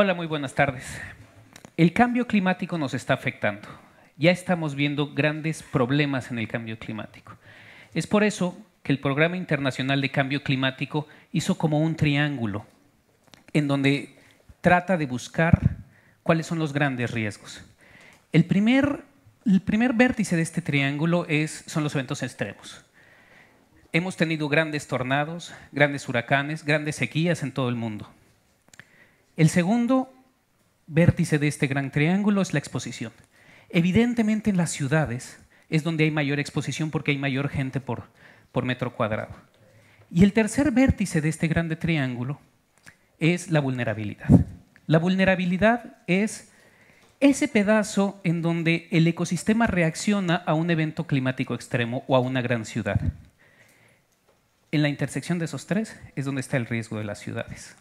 Hola, muy buenas tardes. El cambio climático nos está afectando. Ya estamos viendo grandes problemas en el cambio climático. Es por eso que el Programa Internacional de Cambio Climático hizo como un triángulo en donde trata de buscar cuáles son los grandes riesgos. El primer, el primer vértice de este triángulo es, son los eventos extremos. Hemos tenido grandes tornados, grandes huracanes, grandes sequías en todo el mundo. El segundo vértice de este gran triángulo es la exposición. Evidentemente en las ciudades es donde hay mayor exposición porque hay mayor gente por, por metro cuadrado. Y el tercer vértice de este grande triángulo es la vulnerabilidad. La vulnerabilidad es ese pedazo en donde el ecosistema reacciona a un evento climático extremo o a una gran ciudad. En la intersección de esos tres es donde está el riesgo de las ciudades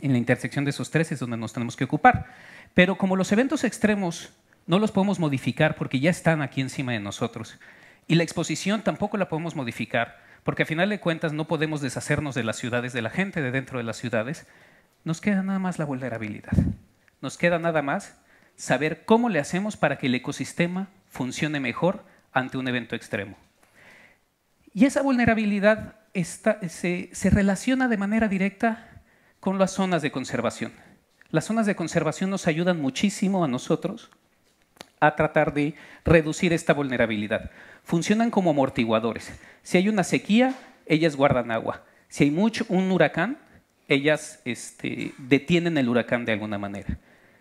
en la intersección de esos tres es donde nos tenemos que ocupar. Pero como los eventos extremos no los podemos modificar porque ya están aquí encima de nosotros, y la exposición tampoco la podemos modificar, porque a final de cuentas no podemos deshacernos de las ciudades, de la gente de dentro de las ciudades, nos queda nada más la vulnerabilidad. Nos queda nada más saber cómo le hacemos para que el ecosistema funcione mejor ante un evento extremo. Y esa vulnerabilidad se relaciona de manera directa con las zonas de conservación. Las zonas de conservación nos ayudan muchísimo a nosotros a tratar de reducir esta vulnerabilidad. Funcionan como amortiguadores. Si hay una sequía, ellas guardan agua. Si hay mucho, un huracán, ellas este, detienen el huracán de alguna manera.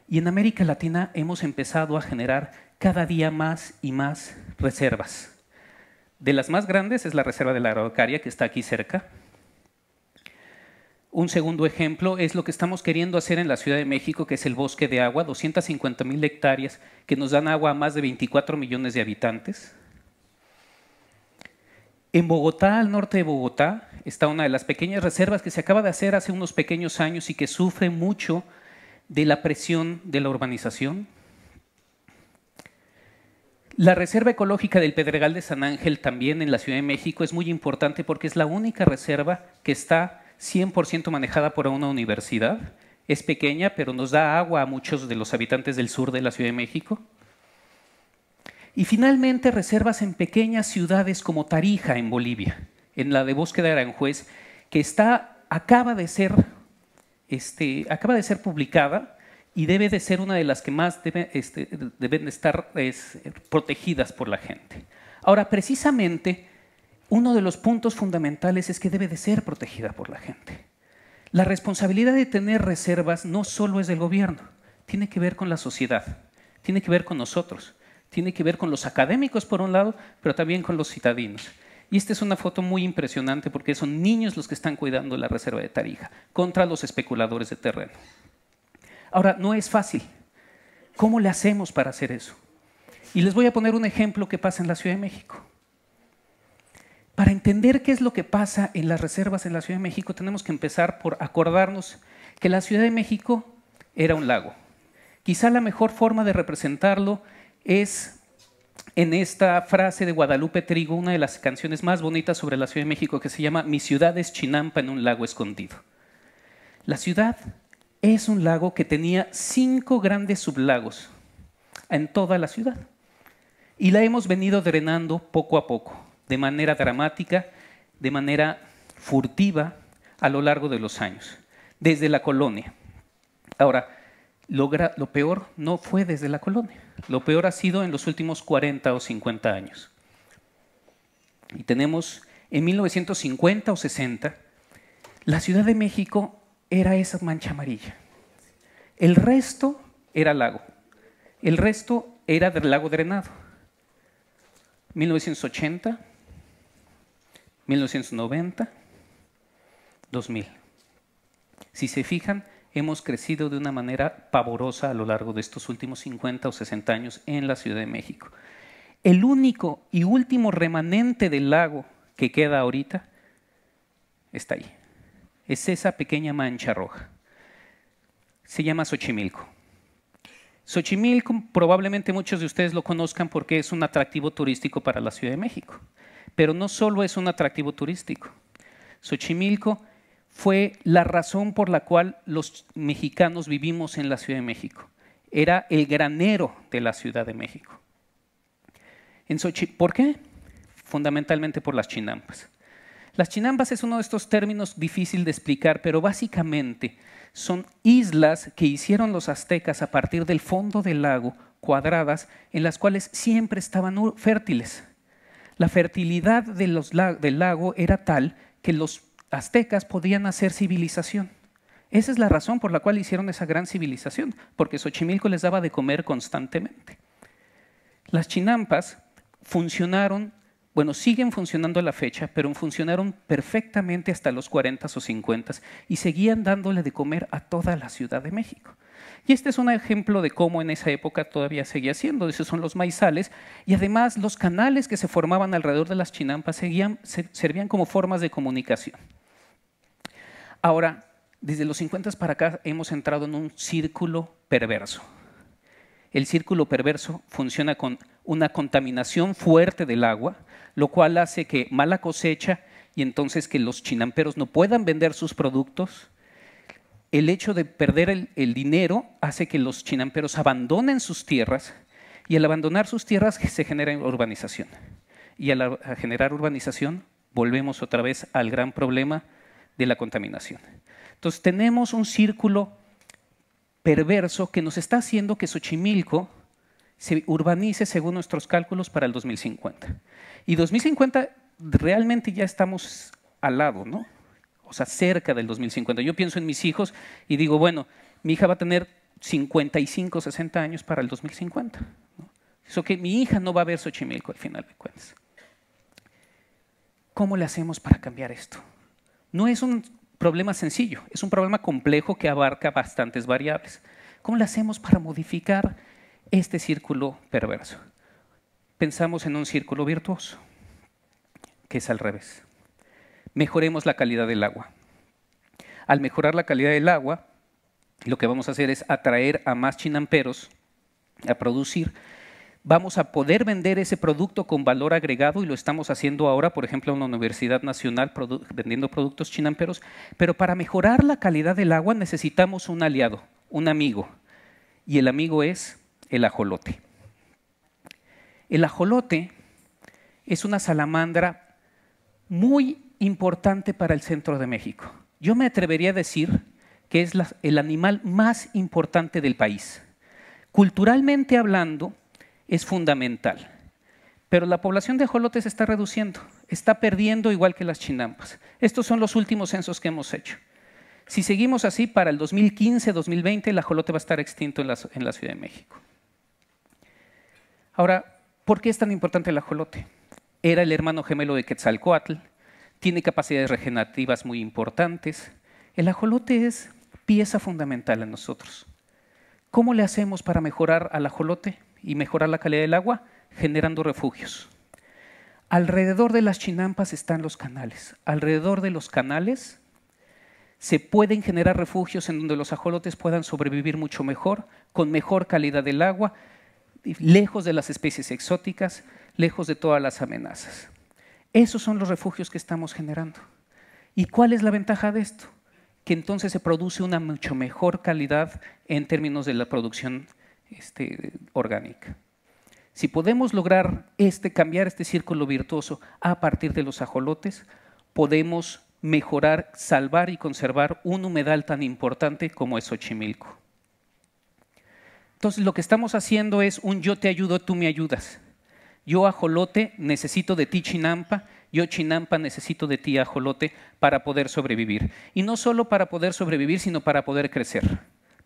Y en América Latina hemos empezado a generar cada día más y más reservas. De las más grandes es la reserva de la Araucaria, que está aquí cerca, un segundo ejemplo es lo que estamos queriendo hacer en la Ciudad de México, que es el bosque de agua, 250 mil hectáreas que nos dan agua a más de 24 millones de habitantes. En Bogotá, al norte de Bogotá, está una de las pequeñas reservas que se acaba de hacer hace unos pequeños años y que sufre mucho de la presión de la urbanización. La Reserva Ecológica del Pedregal de San Ángel también en la Ciudad de México es muy importante porque es la única reserva que está 100% manejada por una universidad. Es pequeña, pero nos da agua a muchos de los habitantes del sur de la Ciudad de México. Y finalmente, reservas en pequeñas ciudades como Tarija, en Bolivia, en la de Bosque de Aranjuez, que está, acaba, de ser, este, acaba de ser publicada y debe de ser una de las que más este, deben estar protegidas por la gente. Ahora, precisamente, uno de los puntos fundamentales es que debe de ser protegida por la gente. La responsabilidad de tener reservas no solo es del gobierno, tiene que ver con la sociedad, tiene que ver con nosotros, tiene que ver con los académicos por un lado, pero también con los citadinos. Y esta es una foto muy impresionante porque son niños los que están cuidando la reserva de Tarija contra los especuladores de terreno. Ahora, no es fácil. ¿Cómo le hacemos para hacer eso? Y les voy a poner un ejemplo que pasa en la Ciudad de México. Para entender qué es lo que pasa en las reservas en la Ciudad de México, tenemos que empezar por acordarnos que la Ciudad de México era un lago. Quizá la mejor forma de representarlo es en esta frase de Guadalupe Trigo, una de las canciones más bonitas sobre la Ciudad de México que se llama Mi ciudad es Chinampa en un lago escondido. La ciudad es un lago que tenía cinco grandes sublagos en toda la ciudad y la hemos venido drenando poco a poco de manera dramática, de manera furtiva a lo largo de los años, desde la colonia. Ahora, lo, lo, peor no fue desde la colonia, lo peor ha sido en los últimos 40 o 50 años. Y tenemos en 1950 o 60, la Ciudad de México era esa mancha amarilla. El resto era lago. El resto era del lago drenado. 1980, 1990, 2000. Si se fijan, hemos crecido de una manera pavorosa a lo largo de estos últimos 50 o 60 años en la Ciudad de México. El único y último remanente del lago que queda ahorita está ahí. Es esa pequeña mancha roja. Se llama Xochimilco. Xochimilco probablemente muchos de ustedes lo conozcan porque es un atractivo turístico para la Ciudad de México. Pero no solo es un atractivo turístico. Xochimilco fue la razón por la cual los mexicanos vivimos en la Ciudad de México. Era el granero de la Ciudad de México. En ¿Por qué? Fundamentalmente por las chinampas. Las chinampas es uno de estos términos difícil de explicar, pero básicamente son islas que hicieron los aztecas a partir del fondo del lago, cuadradas, en las cuales siempre estaban fértiles. La fertilidad de los, del lago era tal que los aztecas podían hacer civilización. Esa es la razón por la cual hicieron esa gran civilización, porque Xochimilco les daba de comer constantemente. Las chinampas funcionaron, bueno, siguen funcionando a la fecha, pero funcionaron perfectamente hasta los 40 o 50 y seguían dándole de comer a toda la Ciudad de México. Y este es un ejemplo de cómo en esa época todavía seguía siendo. Esos son los maizales. Y además los canales que se formaban alrededor de las chinampas servían como formas de comunicación. Ahora, desde los 50 para acá hemos entrado en un círculo perverso. El círculo perverso funciona con una contaminación fuerte del agua, lo cual hace que mala cosecha y entonces que los chinamperos no puedan vender sus productos, el hecho de perder el, dinero hace que los chinamperos abandonen sus tierras y al abandonar sus tierras se genera urbanización. Y al generar urbanización volvemos otra vez al gran problema de la contaminación. Entonces tenemos un círculo perverso que nos está haciendo que Xochimilco se urbanice según nuestros cálculos para el 2050. Y 2050 realmente ya estamos al lado, ¿no? o sea, cerca del 2050. Yo pienso en mis hijos y digo, bueno, mi hija va a tener 55, 60 años para el 2050. Eso que mi hija no va a ver Xochimilco al final de cuentas. ¿Cómo le hacemos para cambiar esto? No es un problema sencillo, es un problema complejo que abarca bastantes variables. ¿Cómo le hacemos para modificar este círculo perverso? Pensamos en un círculo virtuoso, que es al revés mejoremos la calidad del agua. Al mejorar la calidad del agua, lo que vamos a hacer es atraer a más chinamperos a producir. Vamos a poder vender ese producto con valor agregado y lo estamos haciendo ahora, por ejemplo, en una Universidad Nacional vendiendo productos chinamperos. Pero para mejorar la calidad del agua necesitamos un aliado, un amigo. Y el amigo es el ajolote. El ajolote es una salamandra muy importante para el centro de México. Yo me atrevería a decir que es el animal más importante del país. Culturalmente hablando, es fundamental. Pero la población de ajolotes se está reduciendo, está perdiendo igual que las chinampas. Estos son los últimos censos que hemos hecho. Si seguimos así, para el 2015-2020 el ajolote va a estar extinto en la, la Ciudad de México. Ahora, ¿por qué es tan importante el ajolote? Era el hermano gemelo de Quetzalcoatl, tiene capacidades regenerativas muy importantes. El ajolote es pieza fundamental en nosotros. ¿Cómo le hacemos para mejorar al ajolote y mejorar la calidad del agua? Generando refugios. Alrededor de las chinampas están los canales. Alrededor de los canales se pueden generar refugios en donde los ajolotes puedan sobrevivir mucho mejor, con mejor calidad del agua, lejos de las especies exóticas, lejos de todas las amenazas. Esos son los refugios que estamos generando. ¿Y cuál es la ventaja de esto? Que entonces se produce una mucho mejor calidad en términos de la producción este, orgánica. Si podemos lograr este, cambiar este círculo virtuoso a partir de los ajolotes, podemos mejorar, salvar y conservar un humedal tan importante como es Xochimilco. Entonces, lo que estamos haciendo es un yo te ayudo, tú me ayudas yo ajolote necesito de ti chinampa, yo chinampa necesito de ti ajolote para poder sobrevivir. Y no solo para poder sobrevivir, sino para poder crecer.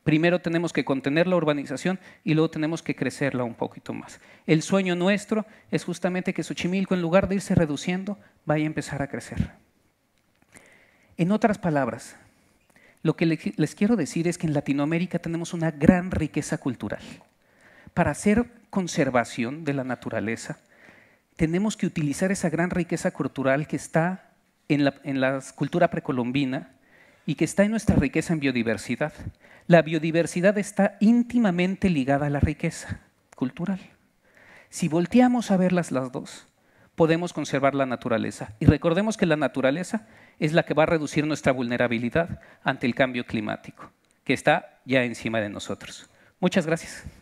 Primero tenemos que contener la urbanización y luego tenemos que crecerla un poquito más. El sueño nuestro es justamente que Xochimilco, en lugar de irse reduciendo, vaya a empezar a crecer. En otras palabras, lo que les quiero decir es que en Latinoamérica tenemos una gran riqueza cultural. Para ser conservación de la naturaleza, tenemos que utilizar esa gran riqueza cultural que está en la, cultura precolombina y que está en nuestra riqueza en biodiversidad. La biodiversidad está íntimamente ligada a la riqueza cultural. Si volteamos a verlas las dos, podemos conservar la naturaleza. Y recordemos que la naturaleza es la que va a reducir nuestra vulnerabilidad ante el cambio climático, que está ya encima de nosotros. Muchas gracias.